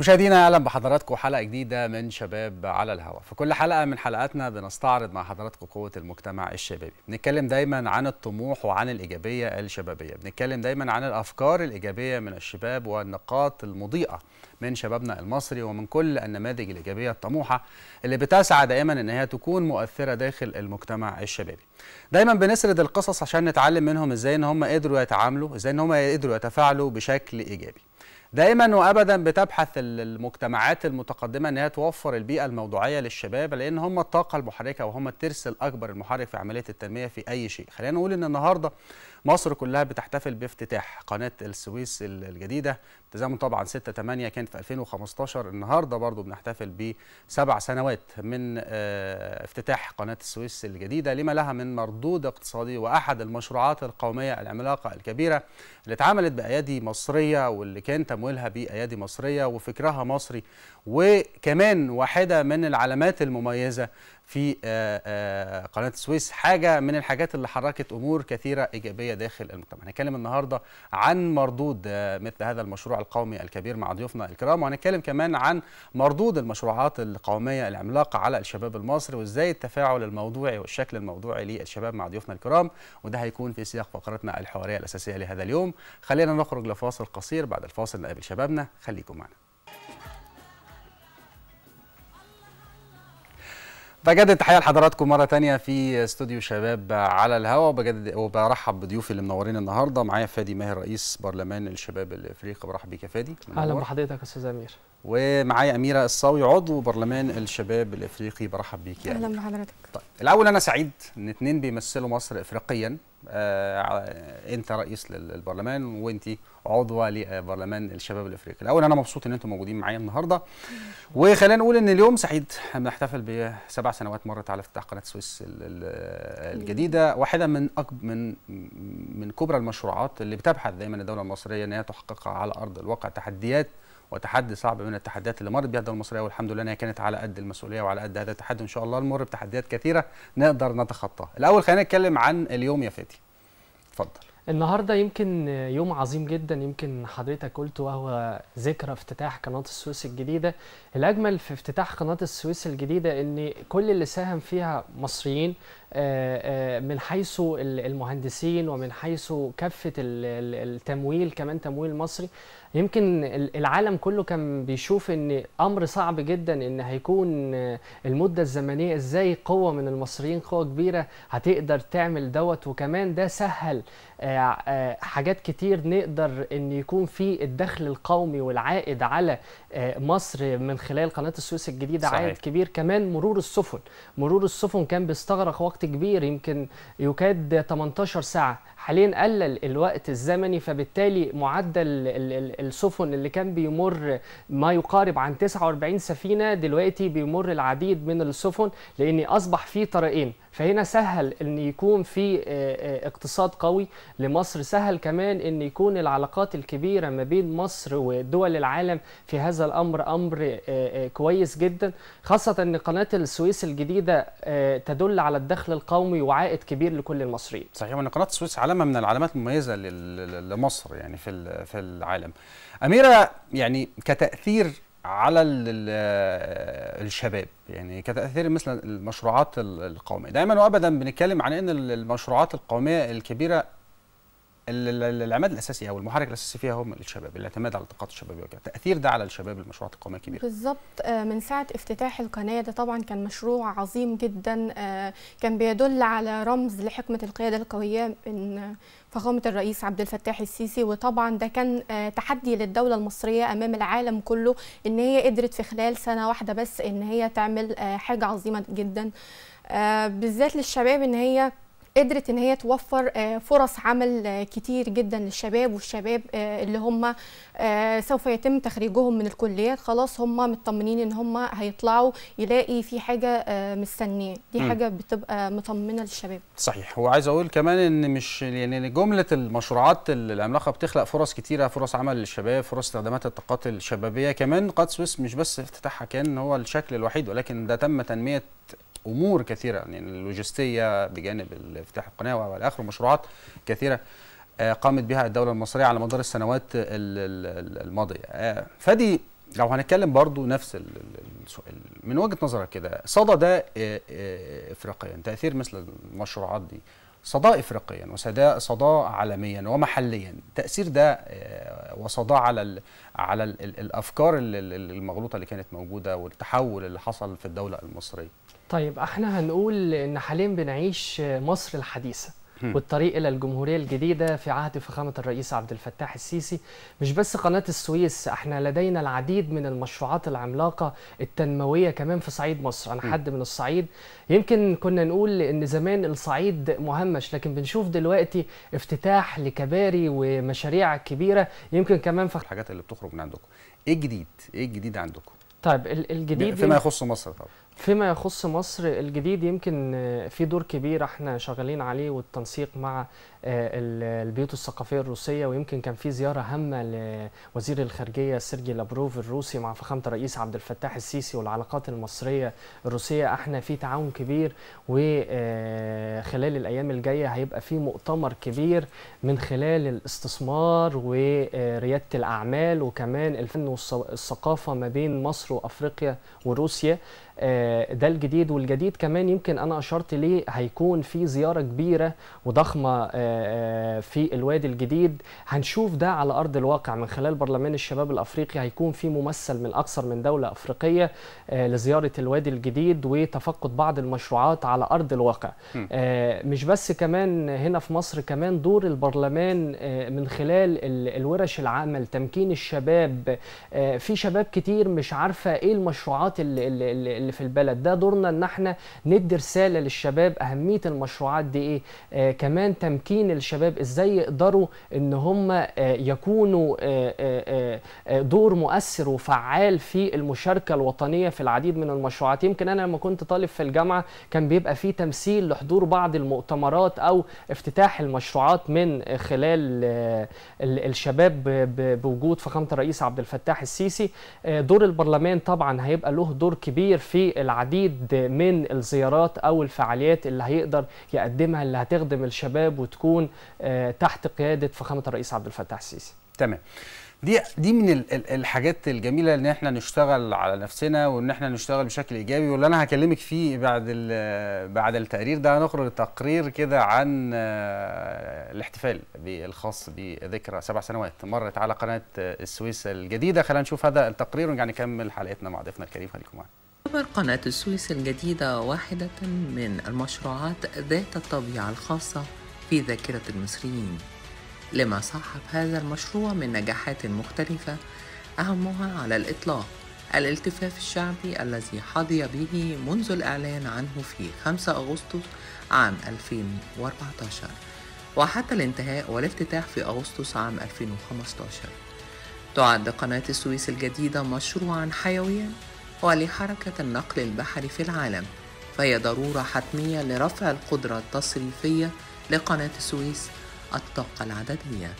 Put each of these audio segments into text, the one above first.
مشاهدينا اهلا بحضراتكم حلقه جديده من شباب على الهواء في كل حلقه من حلقاتنا بنستعرض مع حضراتكم قوه المجتمع الشبابي بنتكلم دايما عن الطموح وعن الايجابيه الشبابيه بنتكلم دايما عن الافكار الايجابيه من الشباب والنقاط المضيئه من شبابنا المصري ومن كل النماذج الايجابيه الطموحه اللي بتسعى دائما ان هي تكون مؤثره داخل المجتمع الشبابي. دايما بنسرد القصص عشان نتعلم منهم ازاي ان هم قدروا يتعاملوا، ازاي ان هم قدروا يتفاعلوا بشكل ايجابي. دائما وابدا بتبحث المجتمعات المتقدمه انها توفر البيئه الموضوعيه للشباب لان هم الطاقه المحركه وهم الترس الاكبر المحرك في عمليه التنميه في اي شيء خلينا نقول ان النهارده مصر كلها بتحتفل بافتتاح قناة السويس الجديدة تزامن طبعا 6 8 كان في 2015 النهارده برضو بنحتفل بسبع سنوات من آه، افتتاح قناة السويس الجديدة لما لها من مردود اقتصادي وأحد المشروعات القومية العملاقة الكبيرة اللي اتعملت بأيادي مصرية واللي كان تمويلها بأيادي مصرية وفكرها مصري وكمان واحدة من العلامات المميزة في آه، آه، قناة السويس حاجة من الحاجات اللي حركت أمور كثيرة إيجابية داخل المجتمع هنتكلم النهاردة عن مردود آه، مثل هذا المشروع القومي الكبير مع ضيوفنا الكرام وهنتكلم كمان عن مردود المشروعات القومية العملاقة على الشباب المصري وإزاي التفاعل الموضوعي والشكل الموضوعي للشباب مع ضيوفنا الكرام وده هيكون في سياق فقرتنا الحوارية الأساسية لهذا اليوم خلينا نخرج لفاصل قصير بعد الفاصل نقابل شبابنا خليكم معنا بجدد تحيه لحضراتكم مره تانية في استوديو شباب على الهواء وبجدد وبرحب بضيوفي اللي منورين النهارده معايا فادي ماهر رئيس برلمان الشباب الافريقي برحب بيك يا فادي اهلا بحضرتك يا استاذ امير ومعايا اميره الصاوي عضو برلمان الشباب الافريقي برحب بيك يا يعني. اهلا بحضرتك طيب الاول انا سعيد ان اثنين بيمثلوا مصر افريقيا آه انت رئيس للبرلمان وانت عضوه لبرلمان الشباب الافريقي الاول انا مبسوط ان انتم موجودين معايا النهارده وخلينا نقول ان اليوم سعيد بنحتفل بسبع سنوات مرت على افتتاح قناه السويس الجديده واحده من أكبر من من كبرى المشروعات اللي بتبحث دايما الدوله المصريه ان هي تحققها على ارض الواقع تحديات وتحدي صعب من التحديات اللي مرت بيها الدوله المصريه والحمد لله ان هي كانت على قد المسؤوليه وعلى قد هذا التحدي ان شاء الله نمر بتحديات كثيره نقدر نتخطاها. الاول خلينا نتكلم عن اليوم يا فادي. اتفضل. النهارده يمكن يوم عظيم جدا يمكن حضرتك قلت وهو ذكرى افتتاح قناه السويس الجديده الاجمل في افتتاح قناه السويس الجديده ان كل اللي ساهم فيها مصريين آه، آه، من حيث المهندسين ومن حيث كافه التمويل كمان تمويل مصري يمكن العالم كله كان بيشوف ان امر صعب جدا ان هيكون آه، المده الزمنيه ازاي قوه من المصريين قوه كبيره هتقدر تعمل دوت وكمان ده سهل حاجات كتير نقدر ان يكون في الدخل القومي والعائد على مصر من خلال قناه السويس الجديده صحيح. عائد كبير كمان مرور السفن مرور السفن كان بيستغرق وقت وقت كبير يمكن يكاد 18 ساعة حاليا قلل الوقت الزمني فبالتالي معدل السفن اللي كان بيمر ما يقارب عن 49 سفينة دلوقتي بيمر العديد من السفن لأن أصبح في طريقين فهنا سهل ان يكون في آه، آه، اقتصاد قوي لمصر سهل كمان ان يكون العلاقات الكبيره ما بين مصر ودول العالم في هذا الامر امر آه، كويس جدا خاصه ان قناه السويس الجديده تدل على الدخل القومي وعائد كبير لكل المصريين صحيح وان قناه السويس علامه من العلامات المميزه لمصر يعني في في العالم اميره يعني كتاثير على الشباب يعني كتاثير مثلا المشروعات القوميه دائما وابدا بنتكلم عن ان المشروعات القوميه الكبيره العماد الاساسي او المحرك الاساسي فيها هو الشباب الاعتماد على الطاقات الشبابيه وكده تاثير ده على الشباب المشروعات القوميه الكبيره بالظبط آه، من ساعه افتتاح القناه ده طبعا كان مشروع عظيم جدا آه، كان بيدل على رمز لحكمه القياده القويه من فخامه الرئيس عبد الفتاح السيسي وطبعا ده كان آه، تحدي للدوله المصريه امام العالم كله ان هي قدرت في خلال سنه واحده بس ان هي تعمل حاجه عظيمه جدا بالذات للشباب ان هي قدرت ان هي توفر آه، فرص عمل آه، كتير جدا للشباب والشباب آه، اللي هم سوف يتم تخريجهم من الكليات خلاص هم مطمنين ان هم هيطلعوا يلاقي في حاجه مستنيه دي م. حاجه بتبقى مطمنه للشباب صحيح وعايز اقول كمان ان مش يعني جمله المشروعات العملاقه بتخلق فرص كتيره فرص عمل للشباب فرص استخدامات الطاقات الشبابيه كمان قد سويس مش بس افتتاحها كان هو الشكل الوحيد ولكن ده تم تنميه امور كثيره يعني اللوجستيه بجانب افتتاح القناه والى اخره مشروعات كثيره آه، قامت بها الدوله المصريه على مدار السنوات الماضيه آه، فدي لو هنتكلم برضو نفس السؤال من وجهه نظرك كده صدى ده آه، افريقيا تاثير مثل المشروعات دي صدى افريقيا وصدى صدى عالميا ومحليا تاثير ده وصدى على الـ على الـ الافكار المغلوطه اللي كانت موجوده والتحول اللي حصل في الدوله المصريه طيب احنا هنقول ان حاليا بنعيش مصر الحديثه والطريق الى الجمهوريه الجديده في عهد فخامه الرئيس عبد الفتاح السيسي مش بس قناه السويس احنا لدينا العديد من المشروعات العملاقه التنمويه كمان في صعيد مصر انا حد من الصعيد يمكن كنا نقول ان زمان الصعيد مهمش لكن بنشوف دلوقتي افتتاح لكباري ومشاريع كبيره يمكن كمان في الحاجات اللي بتخرج من عندكم ايه الجديد ايه الجديد عندكم طيب الجديد فيما يخص مصر طبعا فيما يخص مصر الجديد يمكن في دور كبير احنا شغالين عليه والتنسيق مع آه، البيوت الثقافيه الروسيه ويمكن كان في زياره هامه لوزير الخارجيه سيرجي لابروف الروسي مع فخامه الرئيس عبد الفتاح السيسي والعلاقات المصريه الروسيه احنا في تعاون كبير وخلال آه، الايام الجايه هيبقى في مؤتمر كبير من خلال الاستثمار ورياده آه، الاعمال وكمان الفن والثقافه ما بين مصر وافريقيا وروسيا آه، ده الجديد والجديد كمان يمكن انا اشرت ليه هيكون في زياره كبيره وضخمه آه، آه، في الوادي الجديد هنشوف ده على ارض الواقع من خلال برلمان الشباب الافريقي هيكون في ممثل من اكثر من دوله افريقيه لزياره الوادي الجديد وتفقد بعض المشروعات على ارض الواقع مش بس كمان هنا في مصر كمان دور البرلمان من خلال الورش العمل تمكين الشباب في شباب كتير مش عارفه ايه المشروعات اللي اللي في البلد ده دورنا ان احنا ندي رساله للشباب اهميه المشروعات دي ايه آه كمان تمكين الشباب ازاي يقدروا ان هم آه يكونوا آه،, آه آه دور مؤثر وفعال في المشاركه الوطنيه في العديد من المشروعات يمكن انا لما كنت طالب في الجامعه كان بيبقى في تمثيل لحضور بعض المؤتمرات او افتتاح المشروعات من خلال آه، الشباب بوجود فخامه الرئيس عبد الفتاح السيسي آه، دور البرلمان طبعا هيبقى له دور كبير في في العديد من الزيارات او الفعاليات اللي هيقدر يقدمها اللي هتخدم الشباب وتكون آه، تحت قياده فخامه الرئيس عبد الفتاح السيسي. تمام. دي دي من الحاجات الجميله ان احنا نشتغل على نفسنا وان احنا نشتغل بشكل ايجابي واللي انا هكلمك فيه بعد بعد التقرير ده هنخرج تقرير كده عن آه، الاحتفال الخاص بذكرى سبع سنوات مرت على قناه آه، السويس الجديده خلينا نشوف هذا التقرير ونرجع نكمل حلقتنا مع ضيفنا الكريم خليكم معانا تعتبر قناة السويس الجديدة واحدة من المشروعات ذات الطبيعة الخاصة في ذاكرة المصريين لما صاحب هذا المشروع من نجاحات مختلفة أهمها على الإطلاق الالتفاف الشعبي الذي حظي به منذ الإعلان عنه في 5 أغسطس عام 2014 وحتى الانتهاء والافتتاح في أغسطس عام 2015 تعد قناة السويس الجديدة مشروعا حيويا ولحركة النقل البحري في العالم فهي ضرورة حتمية لرفع القدرة التصريفية لقناة السويس الطاقة العددية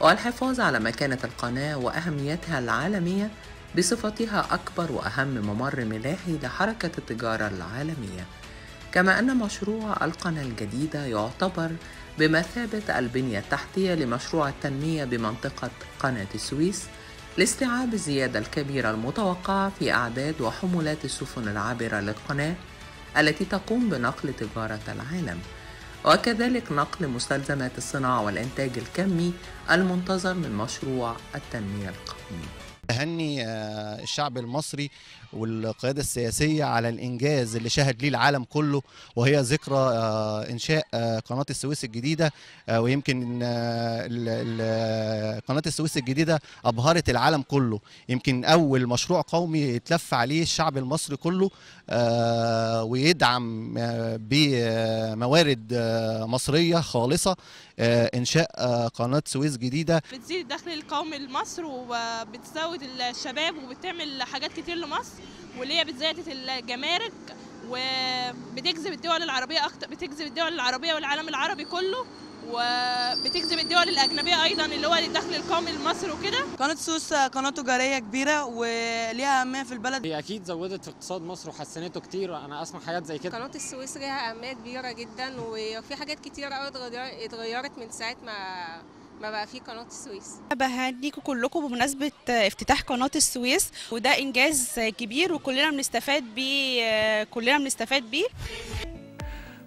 والحفاظ على مكانة القناة وأهميتها العالمية بصفتها أكبر وأهم ممر ملاحي لحركة التجارة العالمية كما أن مشروع القناة الجديدة يعتبر بمثابة البنية التحتية لمشروع التنمية بمنطقة قناة السويس لاستيعاب الزيادة الكبيرة المتوقعة في أعداد وحمولات السفن العابرة للقناة التي تقوم بنقل تجارة العالم وكذلك نقل مستلزمات الصناعة والإنتاج الكمي المنتظر من مشروع التنمية القومية أهني آه، الشعب المصري والقيادة السياسية على الإنجاز اللي شهد ليه العالم كله وهي ذكرى آه، إنشاء آه، قناة السويس الجديدة ويمكن قناة السويس الجديدة أبهرت العالم كله يمكن أول مشروع قومي يتلف عليه الشعب المصري كله ويدعم بموارد مصرية خالصة إنشاء قناة سويس جديدة بتزيد الدخل القومي لمصر وبتساوي بتزود الشباب وبتعمل حاجات كتير لمصر واللي هي بتزايد الجمارك وبتجذب الدول العربيه اكتر بتجذب الدول العربيه والعالم العربي كله وبتجذب الدول الاجنبيه ايضا اللي هو الدخل القومي لمصر وكده قناه سوس قناه تجاريه كبيره وليها اهميه في البلد هي اكيد زودت اقتصاد مصر وحسنته كتير انا اسمع حاجات زي كده قناه السويس ليها اهميه كبيره جدا وفي حاجات كتيره أوي اتغيرت من ساعه ما ما بقى في قناه السويس بهنيكم كلكم بمناسبه افتتاح قناه السويس وده انجاز كبير وكلنا بنستفاد بيه كلنا بنستفاد بيه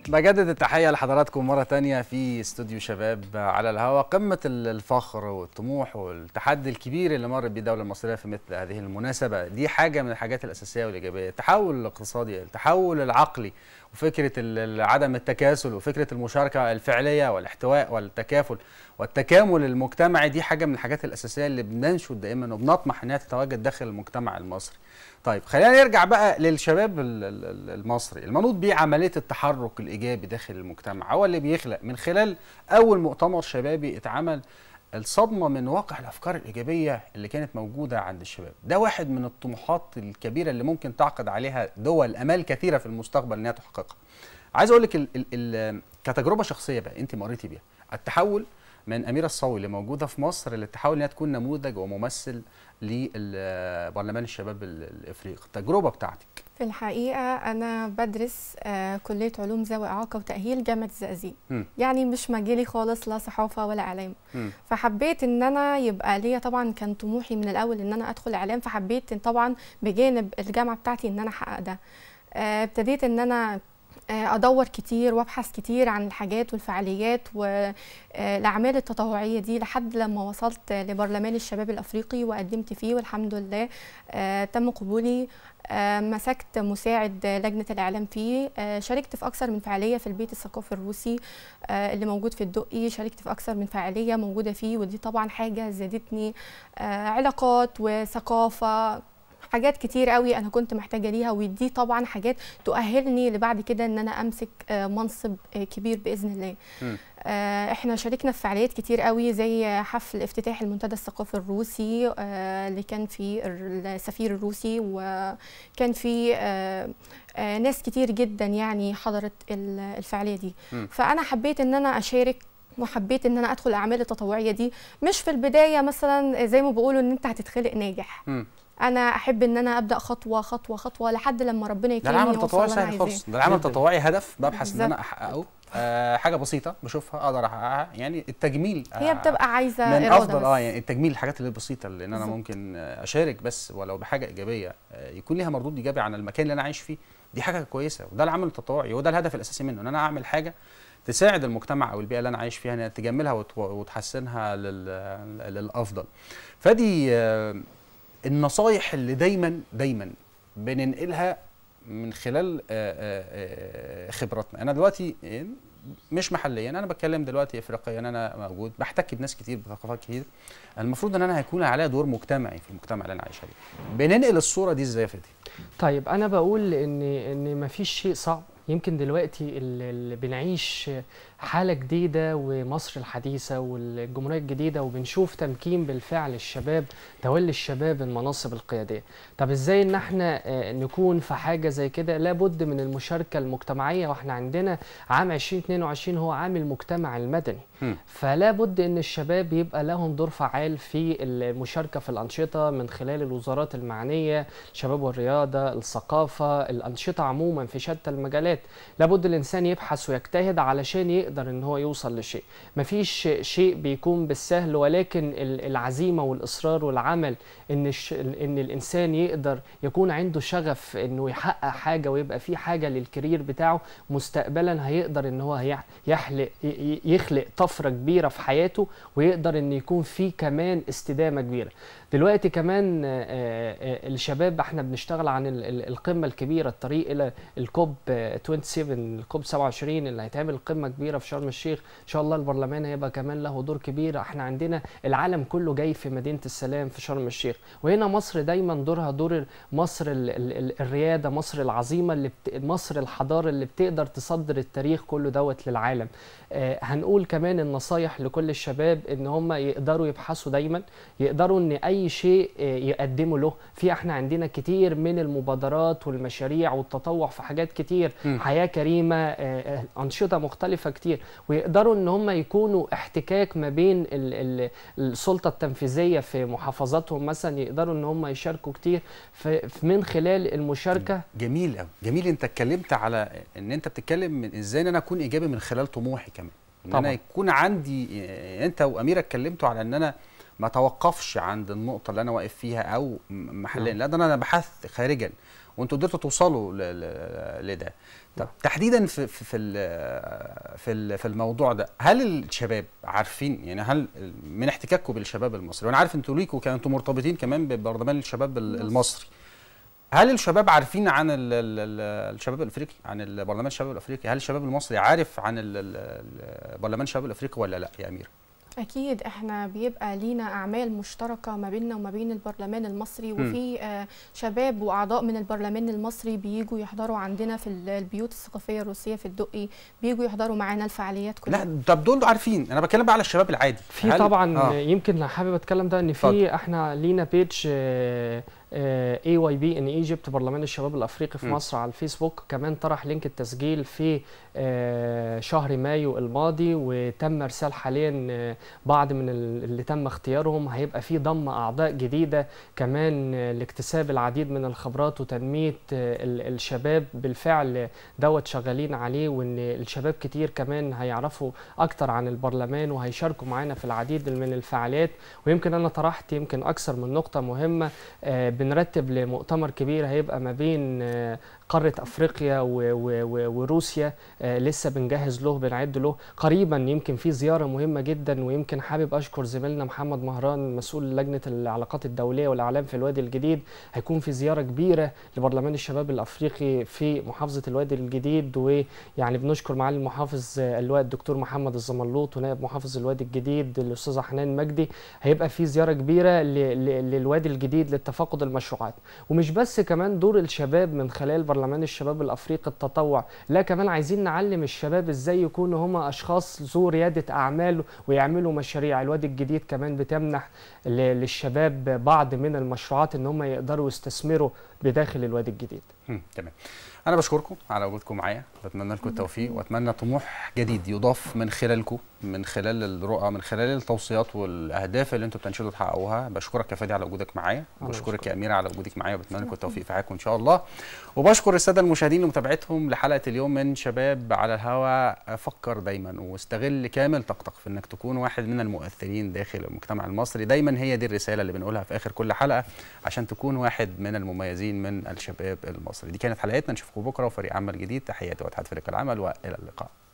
بجدد التحية لحضراتكم مرة تانية في استوديو شباب على الهواء قمة الفخر والطموح والتحدي الكبير اللي مرت بيه الدولة المصرية في مثل هذه المناسبة دي حاجة من الحاجات الأساسية والإيجابية التحول الاقتصادي التحول العقلي وفكره عدم التكاسل وفكره المشاركه الفعليه والاحتواء والتكافل والتكامل المجتمعي دي حاجه من الحاجات الاساسيه اللي بننشد دائما وبنطمح انها تتواجد داخل المجتمع المصري. طيب خلينا نرجع بقى للشباب المصري المنوط بيه عمليه التحرك الايجابي داخل المجتمع هو اللي بيخلق من خلال اول مؤتمر شبابي اتعمل الصدمة من واقع الأفكار الإيجابية اللي كانت موجودة عند الشباب ده واحد من الطموحات الكبيرة اللي ممكن تعقد عليها دول أمال كثيرة في المستقبل إنها تحققها عايز أقولك كتجربة شخصية بقى أنت مريتي بيها التحول من اميره الصاوي اللي موجوده في مصر اللي تحاول انها تكون نموذج وممثل لبرلمان الشباب الافريقي التجربه بتاعتك في الحقيقه انا بدرس آه، كليه علوم ذوي اعاقه وتاهيل جامعه الزقازيق يعني مش مجالي خالص لا صحافه ولا اعلام فحبيت ان انا يبقى ليا طبعا كان طموحي من الاول ان انا ادخل اعلام فحبيت طبعا بجانب الجامعه بتاعتي ان انا احقق ده آه، ابتديت ان انا آه، ادور كتير وابحث كتير عن الحاجات والفعاليات والاعمال آه، التطوعيه دي لحد لما وصلت لبرلمان الشباب الافريقي وقدمت فيه والحمد لله آه، تم قبولي مسكت مساعد لجنه الاعلام فيه شاركت في اكثر من فعاليه في البيت الثقافي الروسي اللي موجود في الدقي شاركت في اكثر من فعاليه موجوده فيه ودي طبعا حاجه زادتني علاقات وثقافه حاجات كتير قوي انا كنت محتاجه ليها ودي طبعا حاجات تؤهلني لبعد كده ان انا امسك آه، منصب آه، كبير باذن الله آه، احنا شاركنا في فعاليات كتير قوي زي حفل افتتاح المنتدى الثقافي الروسي اللي كان في السفير الروسي وكان في ناس كتير جدا يعني حضرت الفعاليه دي فانا حبيت ان انا اشارك وحبيت ان انا ادخل الاعمال التطوعيه دي مش في البدايه مثلا زي ما بيقولوا ان انت هتتخلق ناجح انا احب ان انا ابدا خطوه خطوه خطوه لحد لما ربنا يكرمني ده العمل التطوعي سهل خالص ده العمل التطوعي هدف ببحث ان انا احققه آه حاجه بسيطه بشوفها اقدر احققها يعني التجميل آه، هي بتبقى عايزه من اراده افضل اه يعني التجميل الحاجات اللي بسيطه اللي انا ممكن اشارك بس ولو بحاجه ايجابيه آه، يكون ليها مردود ايجابي عن المكان اللي انا عايش فيه دي حاجه كويسه وده العمل التطوعي وده الهدف الاساسي منه ان انا اعمل حاجه تساعد المجتمع او البيئه اللي انا عايش فيها انها تجملها وتحسنها للافضل فدي آه النصايح اللي دايما دايما بننقلها من خلال آه، آه، آه، خبراتنا انا دلوقتي مش محليا انا بتكلم دلوقتي افريقيا انا موجود بحتك بناس كتير بثقافات كتير المفروض ان انا هيكون عليا دور مجتمعي في المجتمع اللي انا عايش فيه بننقل الصوره دي ازاي يا فادي طيب انا بقول ان ان مفيش شيء صعب يمكن دلوقتي اللي بنعيش حاله جديده ومصر الحديثه والجمهوريه الجديده وبنشوف تمكين بالفعل الشباب تولي الشباب المناصب القياديه طب ازاي ان احنا آه، نكون في حاجه زي كده لابد من المشاركه المجتمعيه واحنا عندنا عام 2022 هو عام المجتمع المدني فلا بد ان الشباب يبقى لهم دور فعال في المشاركه في الانشطه من خلال الوزارات المعنيه الشباب والرياضه الثقافه الانشطه عموما في شتى المجالات لابد الانسان يبحث ويجتهد علشان يقدر ان هو يوصل لشيء مفيش شيء بيكون بالسهل ولكن العزيمه والاصرار والعمل ان ان الانسان يقدر يكون عنده شغف انه يحقق حاجه ويبقى في حاجه للكارير بتاعه مستقبلا هيقدر ان هو يحلق يخلق طفره كبيره في حياته ويقدر ان يكون في كمان استدامه كبيره دلوقتي كمان آه، آه، الشباب احنا بنشتغل عن القمه الكبيره الطريق الى الكوب 27 الكوب 27 اللي هيتعمل قمه كبيره في شرم الشيخ ان شاء الله البرلمان هيبقى كمان له دور كبير احنا عندنا العالم كله جاي في مدينه السلام في شرم الشيخ وهنا مصر دايما دورها دور مصر ال ال الرياده مصر العظيمه اللي بت... مصر الحضاره اللي بتقدر تصدر التاريخ كله دوت للعالم آه هنقول كمان النصايح لكل الشباب ان هم يقدروا يبحثوا دايما يقدروا ان اي شيء آه، يقدموا له في احنا عندنا كتير من المبادرات والمشاريع والتطوع في حاجات كتير م. حياه كريمه آه،, آه انشطه مختلفه كتير كتير ويقدروا ان هم يكونوا احتكاك ما بين ال ال السلطه التنفيذيه في محافظاتهم مثلا يقدروا ان هم يشاركوا كتير من خلال المشاركه جميل قوي جميل انت اتكلمت على ان انت بتتكلم من ازاي ان انا اكون ايجابي من خلال طموحي كمان ان طبعا. انا يكون عندي آه، انت واميره اتكلمتوا على ان انا ما توقفش عند النقطه اللي انا واقف فيها او محليا نعم. لا ده انا بحثت خارجا وانتوا قدرتوا توصلوا لده طب تحديدا في في في في الموضوع ده هل الشباب عارفين يعني هل من احتكاككم بالشباب المصري وانا عارف انتوا ليكوا انتوا مرتبطين كمان ببرلمان الشباب المصري هل الشباب عارفين عن الـ الـ الشباب الافريقي عن برلمان الشباب الافريقي هل الشباب المصري عارف عن برلمان الشباب الافريقي ولا لا يا امير اكيد احنا بيبقى لينا اعمال مشتركه ما بيننا وما بين البرلمان المصري وفي آه، شباب واعضاء من البرلمان المصري بييجوا يحضروا عندنا في البيوت الثقافيه الروسيه في الدقي بييجوا يحضروا معانا الفعاليات كلها لا طب دول عارفين انا بتكلم بقى على الشباب العادي في طبعا آه. يمكن حابب اتكلم ده ان في احنا لينا بيتش اي واي بي ان ايجيبت برلمان الشباب الافريقي في م. مصر على الفيسبوك كمان طرح لينك التسجيل في آه، شهر مايو الماضي وتم ارسال حاليا آه، بعض من اللي تم اختيارهم هيبقى في ضم اعضاء جديده كمان آه، لاكتساب العديد من الخبرات وتنميه الشباب بالفعل دوت شغالين عليه وان الشباب كتير كمان هيعرفوا اكتر عن البرلمان وهيشاركوا معانا في العديد من الفعاليات ويمكن انا طرحت يمكن اكثر من نقطه مهمه بنرتب لمؤتمر كبير هيبقى ما بين آه، قاره افريقيا وروسيا آه، لسه بنجهز له بنعد له قريبا يمكن في زياره مهمه جدا ويمكن حابب اشكر زميلنا محمد مهران مسؤول لجنه العلاقات الدوليه والاعلام في الوادي الجديد هيكون في زياره كبيره لبرلمان الشباب الافريقي في محافظه الوادي الجديد ويعني بنشكر معالي المحافظ اللواء آه، الدكتور محمد الزملوط ونائب محافظ الوادي الجديد الاستاذه حنان مجدي هيبقى في زياره كبيره للوادي الجديد للتفاقد المشروعات ومش بس كمان دور الشباب من خلال برلمان الشباب الافريقي التطوع لا كمان عايزين نعلم الشباب ازاي يكونوا هما اشخاص ذو رياده اعمال ويعملوا مشاريع الواد الجديد كمان بتمنح للشباب بعض من المشروعات ان هم يقدروا يستثمروا بداخل الواد الجديد تمام انا بشكركم على وجودكم معايا بتمنى لكم التوفيق واتمنى طموح جديد يضاف من خلالكم من خلال الرؤى من خلال التوصيات والاهداف اللي انتم بتنشدوا تحققوها بشكرك يا فادي على وجودك معايا وبشكرك يا اميره على وجودك معايا وبتمنى لكم التوفيق في حياتكم ان شاء الله وبشكر الساده المشاهدين لمتابعتهم لحلقه اليوم من شباب على الهوا فكر دايما واستغل كامل طاقتك في انك تكون واحد من المؤثرين داخل المجتمع المصري دايما هي دي الرساله اللي بنقولها في اخر كل حلقه عشان تكون واحد من المميزين من الشباب المصري دي كانت حلقتنا نشوفكم وبكره وفريق عمل جديد تحياتي واتحاد فريق العمل والى اللقاء